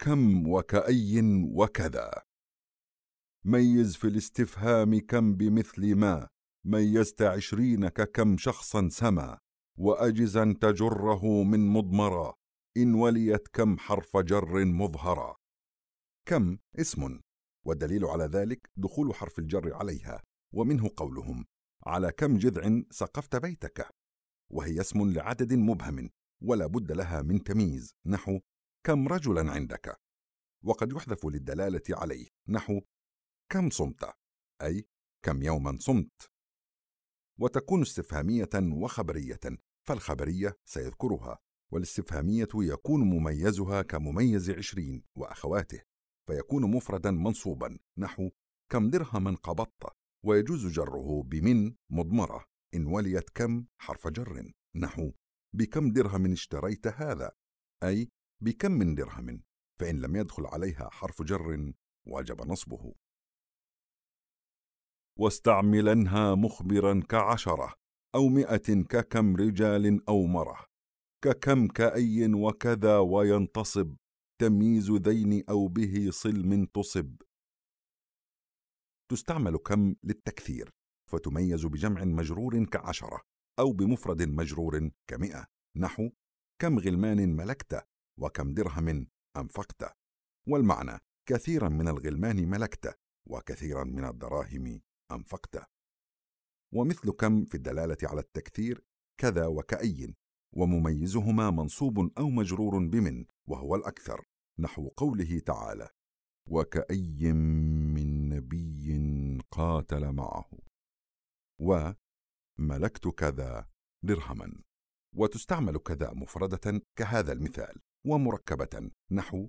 كم وكأي وكذا ميز في الاستفهام كم بمثل ما ميزت عشرين ككم شخصا سما وأجزا تجره من مضمرا إن وليت كم حرف جر مظهرا كم اسم والدليل على ذلك دخول حرف الجر عليها ومنه قولهم على كم جذع سقفت بيتك وهي اسم لعدد مبهم ولا بد لها من تمييز نحو كم رجلا عندك وقد يحذف للدلاله عليه نحو كم صمت اي كم يوما صمت وتكون استفهاميه وخبريه فالخبريه سيذكرها والاستفهاميه يكون مميزها كمميز عشرين واخواته فيكون مفردا منصوبا نحو كم درهما قبضت ويجوز جره بمن مضمره ان وليت كم حرف جر نحو بكم درهم اشتريت هذا اي بكم من درهم فإن لم يدخل عليها حرف جر وجب نصبه واستعملنها مخبرا كعشرة أو مئة ككم رجال أو مرة ككم كأي وكذا وينتصب تمييز ذين أو به صلم تصب تستعمل كم للتكثير فتميز بجمع مجرور كعشرة أو بمفرد مجرور كمئة نحو كم غلمان ملكته وكم درهم أنفقت والمعنى كثيرا من الغلمان ملكت وكثيرا من الدراهم أنفقت ومثل كم في الدلالة على التكثير كذا وكأي ومميزهما منصوب أو مجرور بمن وهو الأكثر نحو قوله تعالى وكأي من نبي قاتل معه وملكت كذا درهما وتستعمل كذا مفردة كهذا المثال ومركبة نحو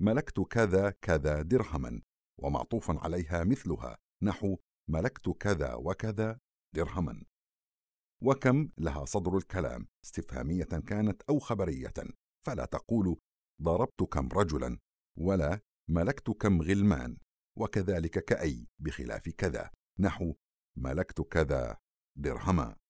ملكت كذا كذا درهما ومعطوفا عليها مثلها نحو ملكت كذا وكذا درهما وكم لها صدر الكلام استفهامية كانت أو خبرية فلا تقول ضربت كم رجلا ولا ملكت كم غلمان وكذلك كأي بخلاف كذا نحو ملكت كذا درهما